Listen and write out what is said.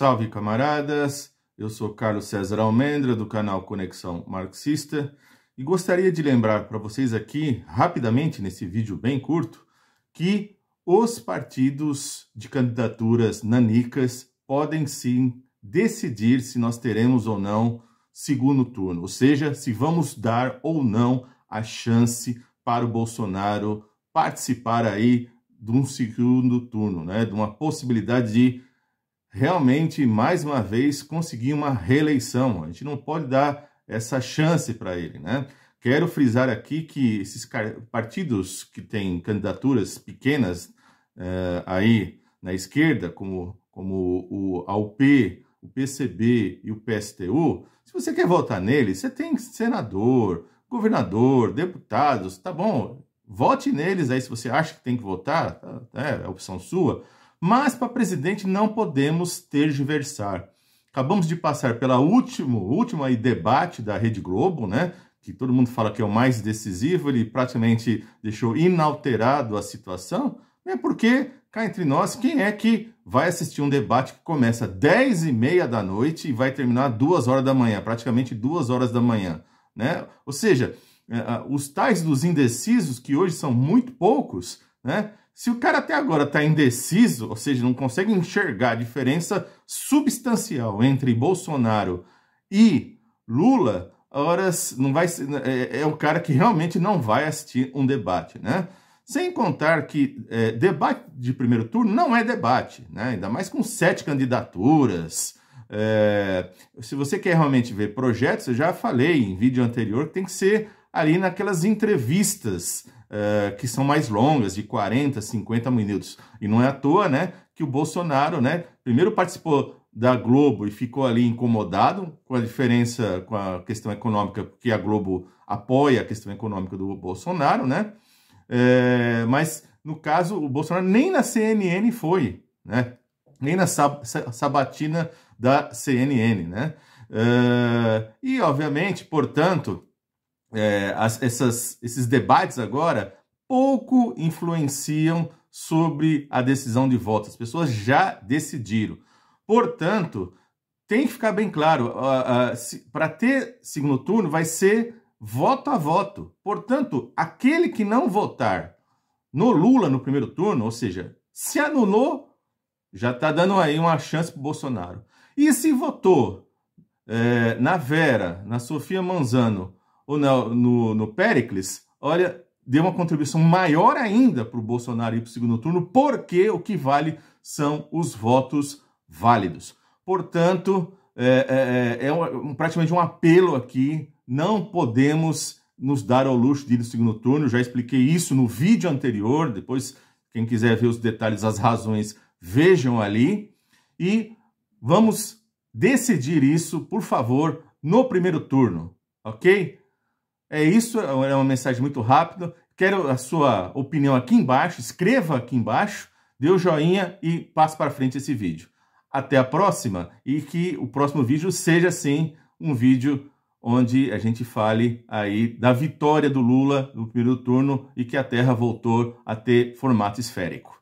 Salve camaradas, eu sou Carlos César Almendra do canal Conexão Marxista e gostaria de lembrar para vocês aqui, rapidamente, nesse vídeo bem curto, que os partidos de candidaturas nanicas podem sim decidir se nós teremos ou não segundo turno, ou seja, se vamos dar ou não a chance para o Bolsonaro participar aí de um segundo turno, né, de uma possibilidade de realmente, mais uma vez, conseguir uma reeleição. A gente não pode dar essa chance para ele, né? Quero frisar aqui que esses partidos que têm candidaturas pequenas uh, aí na esquerda, como, como o AUP, o PCB e o PSTU, se você quer votar nele, você tem senador, governador, deputados, tá bom, vote neles aí se você acha que tem que votar, tá, tá, é a opção sua, mas para presidente não podemos ter tergiversar. Acabamos de passar pela último, última aí, debate da Rede Globo, né? Que todo mundo fala que é o mais decisivo, ele praticamente deixou inalterado a situação. É porque, cá entre nós, quem é que vai assistir um debate que começa às 10 e meia da noite e vai terminar às 2 horas da manhã, praticamente 2 horas da manhã, né? Ou seja, é, os tais dos indecisos, que hoje são muito poucos, né? Se o cara até agora está indeciso, ou seja, não consegue enxergar a diferença substancial entre Bolsonaro e Lula, horas não vai é, é o cara que realmente não vai assistir um debate, né? Sem contar que é, debate de primeiro turno não é debate, né? ainda mais com sete candidaturas. É, se você quer realmente ver projetos, eu já falei em vídeo anterior que tem que ser ali naquelas entrevistas uh, que são mais longas, de 40, 50 minutos. E não é à toa, né, que o Bolsonaro, né, primeiro participou da Globo e ficou ali incomodado com a diferença, com a questão econômica, porque a Globo apoia a questão econômica do Bolsonaro, né? É, mas, no caso, o Bolsonaro nem na CNN foi, né? Nem na sab sabatina da CNN, né? É, e, obviamente, portanto, é, as, essas, esses debates agora pouco influenciam sobre a decisão de voto. As pessoas já decidiram. Portanto, tem que ficar bem claro: para ter segundo turno, vai ser voto a voto. Portanto, aquele que não votar no Lula no primeiro turno, ou seja, se anulou, já está dando aí uma chance para Bolsonaro. E se votou é, na Vera, na Sofia Manzano ou no, no, no olha, deu uma contribuição maior ainda para o Bolsonaro ir para o segundo turno, porque o que vale são os votos válidos. Portanto, é, é, é, é um, praticamente um apelo aqui, não podemos nos dar ao luxo de ir no segundo turno, já expliquei isso no vídeo anterior, depois quem quiser ver os detalhes, as razões, vejam ali. E vamos decidir isso, por favor, no primeiro turno, ok? É isso, é, é uma mensagem muito rápida. Quero a sua opinião aqui embaixo, escreva aqui embaixo, dê o joinha e passe para frente esse vídeo. Até a próxima e que o próximo vídeo seja sim um vídeo onde a gente fale aí da vitória do Lula no primeiro turno e que a Terra voltou a ter formato esférico.